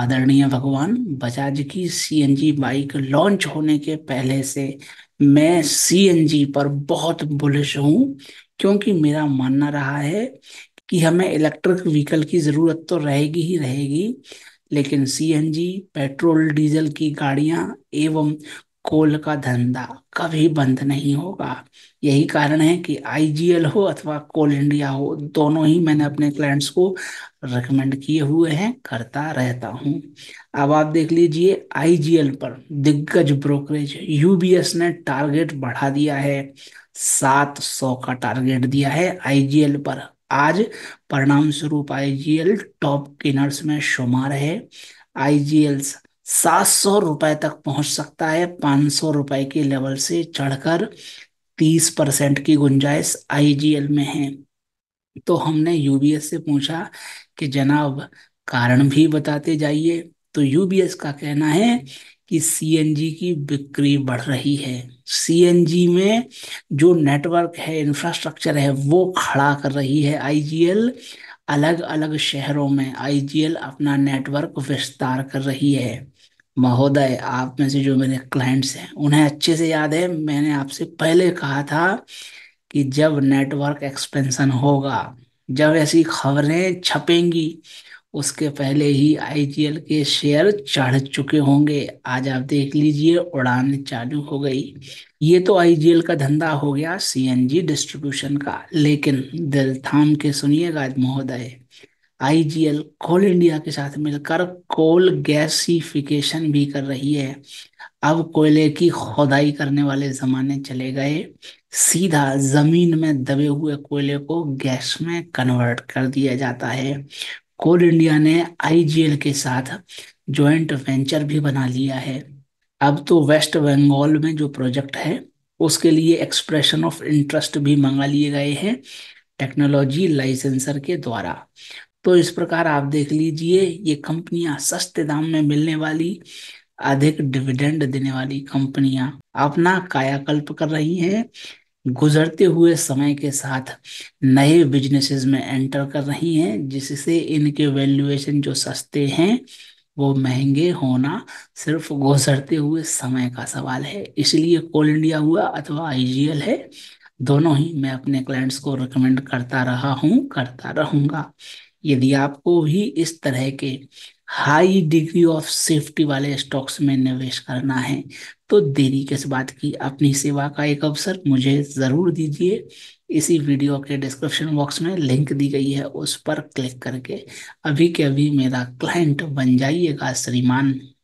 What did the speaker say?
आदरणीय भगवान बजाज की सीएनजी बाइक लॉन्च होने के पहले से मैं सीएनजी पर बहुत बुलिश हूँ क्योंकि मेरा मानना रहा है कि हमें इलेक्ट्रिक व्हीकल की ज़रूरत तो रहेगी ही रहेगी लेकिन सीएनजी पेट्रोल डीजल की गाड़ियाँ एवं कोल का धंधा कभी बंद नहीं होगा यही कारण है कि आईजीएल हो अथवा कोल इंडिया हो दोनों ही मैंने अपने क्लाइंट्स को रेकमेंड किए हुए हैं करता रहता हूं अब आप देख लीजिए आईजीएल पर दिग्गज ब्रोकरेज यूबीएस ने टारगेट बढ़ा दिया है सात सौ का टारगेट दिया है आईजीएल पर आज परिणाम स्वरूप आईजीएल टॉप किनर्स में शुमार है आईजीएल्स सात सौ रुपए तक पहुंच सकता है पाँच सौ रुपए के लेवल से चढ़कर तीस परसेंट की गुंजाइश आईजीएल में है तो हमने यूबीएस से पूछा कि जनाब कारण भी बताते जाइए तो यूबीएस का कहना है कि सीएनजी की बिक्री बढ़ रही है सीएनजी में जो नेटवर्क है इंफ्रास्ट्रक्चर है वो खड़ा कर रही है आईजीएल अलग अलग शहरों में आईजीएल अपना नेटवर्क विस्तार कर रही है महोदय आप में से जो मेरे क्लाइंट्स हैं उन्हें अच्छे से याद है मैंने आपसे पहले कहा था कि जब नेटवर्क एक्सपेंशन होगा जब ऐसी खबरें छपेंगी उसके पहले ही आई के शेयर चढ़ चुके होंगे आज आप देख लीजिए उड़ान चालू हो गई ये तो आई का धंधा हो गया सीएनजी डिस्ट्रीब्यूशन का लेकिन दिल थाम के सुनिएगा महोदय आईजीएल कोल इंडिया के साथ मिलकर कोल गैसिफिकेशन भी कर रही है अब कोयले की खोदाई करने वाले जमाने चले गए सीधा जमीन में दबे हुए कोयले को गैस में कन्वर्ट कर दिया जाता है कोल इंडिया ने आईजीएल के साथ ज्वाइंट वेंचर भी बना लिया है अब तो वेस्ट बंगाल में जो प्रोजेक्ट है उसके लिए एक्सप्रेशन ऑफ इंटरेस्ट भी मंगा लिए गए हैं टेक्नोलॉजी लाइसेंसर के द्वारा तो इस प्रकार आप देख लीजिए ये कंपनियां सस्ते दाम में मिलने वाली अधिक डिविडेंड देने वाली कंपनियां अपना कायाकल्प कर रही हैं गुजरते हुए समय के साथ नए बिजनेसेस में एंटर कर रही हैं जिससे इनके वैल्यूएशन जो सस्ते हैं वो महंगे होना सिर्फ गुजरते हुए समय का सवाल है इसलिए कोल इंडिया हुआ अथवा आईजीएल है दोनों ही मैं अपने क्लाइंट्स को रिकमेंड करता रहा हूँ करता रहूँगा यदि आपको भी इस तरह के हाई डिग्री ऑफ सेफ्टी वाले स्टॉक्स में निवेश करना है तो देरी किस बात की अपनी सेवा का एक अवसर मुझे ज़रूर दीजिए इसी वीडियो के डिस्क्रिप्शन बॉक्स में लिंक दी गई है उस पर क्लिक करके अभी के अभी मेरा क्लाइंट बन जाइएगा श्रीमान